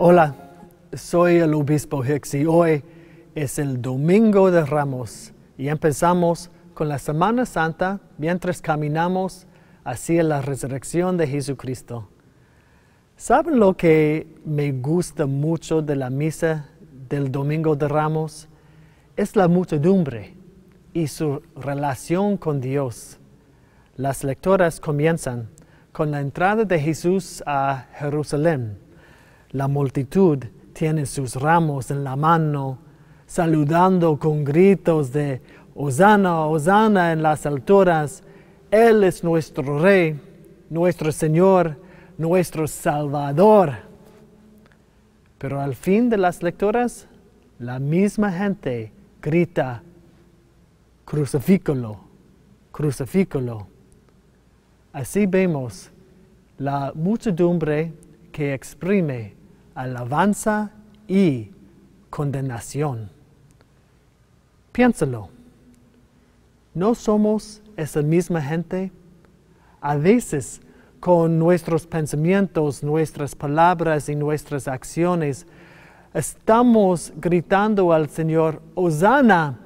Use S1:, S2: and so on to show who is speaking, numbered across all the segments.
S1: Hola, soy el obispo Hicks y hoy es el Domingo de Ramos y empezamos con la Semana Santa mientras caminamos hacia la resurrección de Jesucristo. ¿Saben lo que me gusta mucho de la misa del Domingo de Ramos? Es la muchedumbre y su relación con Dios. Las lectoras comienzan con la entrada de Jesús a Jerusalén la multitud tiene sus ramos en la mano, saludando con gritos de "hosana, hosana en las alturas. Él es nuestro Rey, nuestro Señor, nuestro Salvador. Pero al fin de las lecturas, la misma gente grita, crucifícolo, crucifícolo. Así vemos la muchedumbre que exprime alabanza y condenación. Piénsalo. ¿No somos esa misma gente? A veces, con nuestros pensamientos, nuestras palabras y nuestras acciones, estamos gritando al Señor, Osana,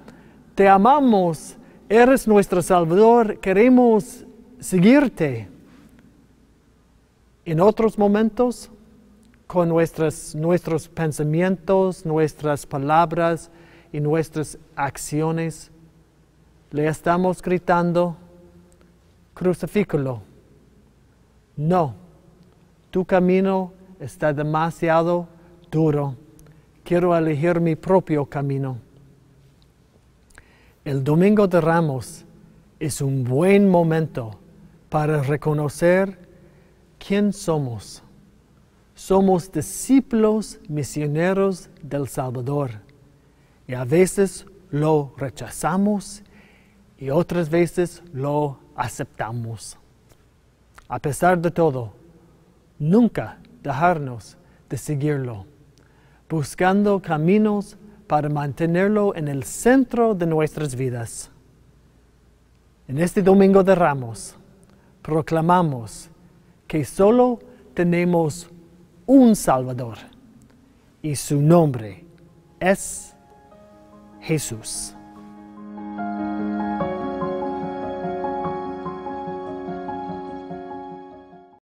S1: te amamos, eres nuestro Salvador, queremos seguirte. En otros momentos, con nuestros pensamientos, nuestras palabras y nuestras acciones. Le estamos gritando, crucifícalo. No, tu camino está demasiado duro. Quiero elegir mi propio camino. El Domingo de Ramos es un buen momento para reconocer quién somos somos discípulos misioneros del Salvador y a veces lo rechazamos y otras veces lo aceptamos. A pesar de todo, nunca dejarnos de seguirlo, buscando caminos para mantenerlo en el centro de nuestras vidas. En este Domingo de Ramos, proclamamos que solo tenemos un Salvador y su nombre es Jesús.